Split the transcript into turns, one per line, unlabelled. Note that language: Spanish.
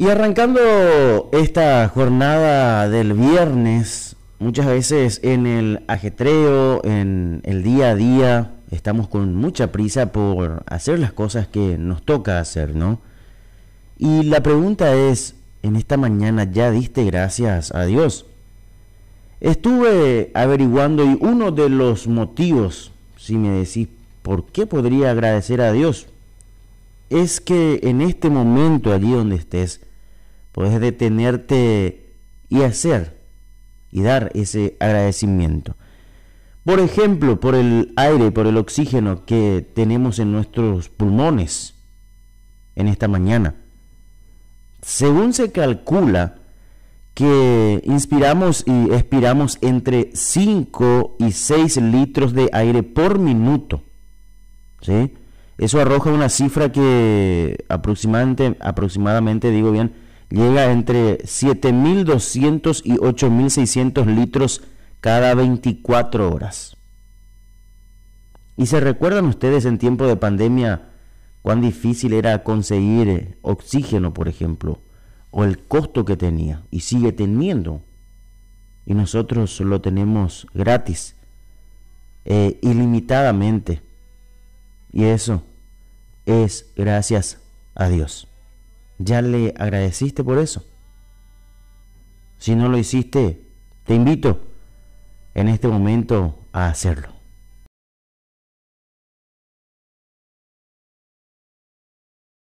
Y arrancando esta jornada del viernes, muchas veces en el ajetreo, en el día a día, estamos con mucha prisa por hacer las cosas que nos toca hacer, ¿no? Y la pregunta es, en esta mañana ya diste gracias a Dios. Estuve averiguando y uno de los motivos, si me decís, ¿por qué podría agradecer a Dios? Es que en este momento, allí donde estés, Puedes detenerte y hacer y dar ese agradecimiento. Por ejemplo, por el aire, por el oxígeno que tenemos en nuestros pulmones en esta mañana. Según se calcula que inspiramos y expiramos entre 5 y 6 litros de aire por minuto. ¿sí? Eso arroja una cifra que aproximadamente digo bien, llega entre 7.200 y 8.600 litros cada 24 horas. ¿Y se recuerdan ustedes en tiempo de pandemia cuán difícil era conseguir eh, oxígeno, por ejemplo, o el costo que tenía y sigue teniendo? Y nosotros lo tenemos gratis, eh, ilimitadamente. Y eso es gracias a Dios. ¿Ya le agradeciste por eso? Si no lo hiciste, te invito en este momento a hacerlo.